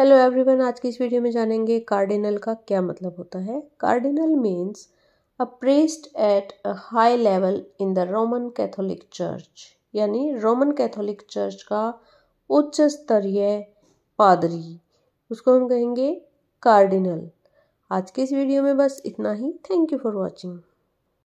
hello everyone आज की इस वीडियो में जानेंगे कार्डिनल का क्या मतलब होता है cardinal means priest at a high level in the Roman Catholic church यानी रोमन कैथोलिक चर्च का उच्च स्तरीय पादरी उसको हम कहेंगे कार्डिनल आज के इस वीडियो में बस इतना ही थैंक यू फॉर वॉचिंग